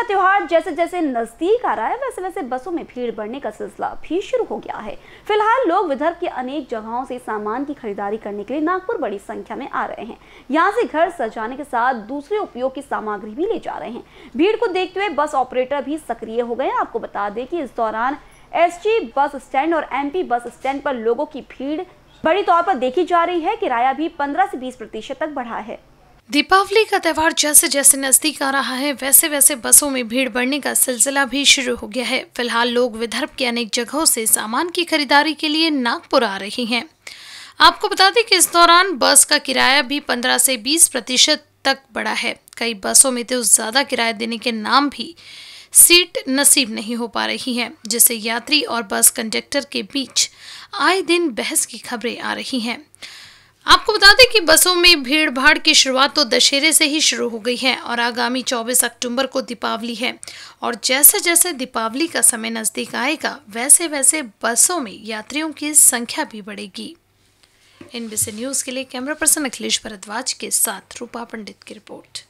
का त्यौहार जैसे जैसे नजदीक आ रहा है वैसे वैसे बसों में भीड़ बढ़ने का सिलसिला भी शुरू हो गया है फिलहाल लोग विदर्भ के अनेक जगहों से सामान की खरीदारी करने के लिए नागपुर बड़ी संख्या में आ रहे हैं यहाँ से घर सजाने के साथ दूसरे उपयोग की सामग्री भी ले जा रहे हैं भीड़ को देखते हुए बस ऑपरेटर भी सक्रिय हो गए आपको बता दें कि इस दौरान एस बस स्टैंड और एम बस स्टैंड पर लोगों की भीड़ बड़ी तौर पर देखी जा रही है किराया भी पंद्रह से बीस प्रतिशत तक बढ़ा है दीपावली का त्यौहार जैसे जैसे नजदीक आ रहा है वैसे वैसे बसों में भीड़ बढ़ने का सिलसिला भी शुरू हो गया है फिलहाल लोग विदर्भ के अनेक जगहों से सामान की खरीदारी के लिए नागपुर आ रही हैं आपको बता दें कि इस दौरान बस का किराया भी 15 से 20 प्रतिशत तक बढ़ा है कई बसों में तो ज़्यादा किराया देने के नाम भी सीट नसीब नहीं हो पा रही है जिससे यात्री और बस कंडक्टर के बीच आए दिन बहस की खबरें आ रही हैं आपको बता की बसों में भीड़ भाड़ की शुरुआत तो दशहरे से ही शुरू हो गई है और आगामी 24 अक्टूबर को दीपावली है और जैसे जैसे दीपावली का समय नज़दीक आएगा वैसे वैसे बसों में यात्रियों की संख्या भी बढ़ेगी इन न्यूज़ के लिए कैमरा पर्सन अखिलेश भरद्वाज के साथ रूपा पंडित की रिपोर्ट